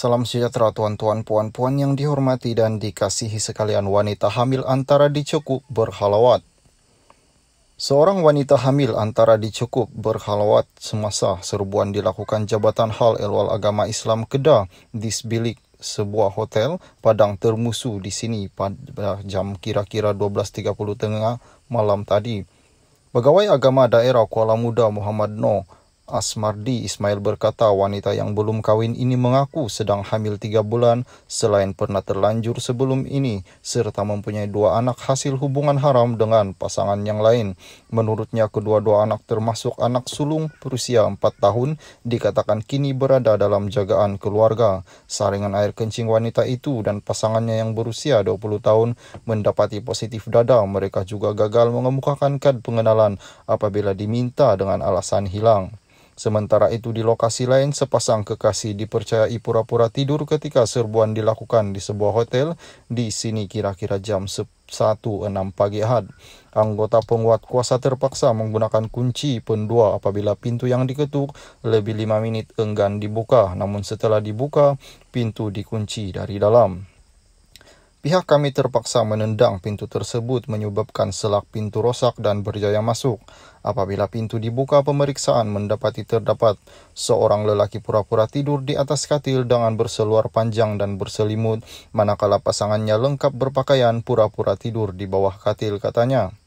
Salam sejahtera tuan-tuan puan-puan yang dihormati dan dikasihi sekalian wanita hamil antara dicukup berhalawat. Seorang wanita hamil antara dicukup berhalawat semasa serbuan dilakukan Jabatan Hal Elwal Agama Islam Kedah di sebilik sebuah hotel Padang Termusu di sini pada jam kira-kira 12.30 tengah malam tadi. Pegawai Agama Daerah Kuala Muda Muhammad Noh Asmardi Ismail berkata wanita yang belum kawin ini mengaku sedang hamil tiga bulan selain pernah terlanjur sebelum ini serta mempunyai dua anak hasil hubungan haram dengan pasangan yang lain. Menurutnya kedua-dua anak termasuk anak sulung berusia empat tahun dikatakan kini berada dalam jagaan keluarga. Saringan air kencing wanita itu dan pasangannya yang berusia 20 tahun mendapati positif dada. Mereka juga gagal mengemukakan kad pengenalan apabila diminta dengan alasan hilang. Sementara itu di lokasi lain, sepasang kekasih dipercayai pura-pura tidur ketika serbuan dilakukan di sebuah hotel di sini kira-kira jam 1.06 pagi had. Anggota penguat kuasa terpaksa menggunakan kunci pendua apabila pintu yang diketuk lebih 5 minit enggan dibuka. Namun setelah dibuka, pintu dikunci dari dalam. Pihak kami terpaksa menendang pintu tersebut menyebabkan selak pintu rosak dan berjaya masuk. Apabila pintu dibuka, pemeriksaan mendapati terdapat seorang lelaki pura-pura tidur di atas katil dengan berseluar panjang dan berselimut, manakala pasangannya lengkap berpakaian pura-pura tidur di bawah katil, katanya.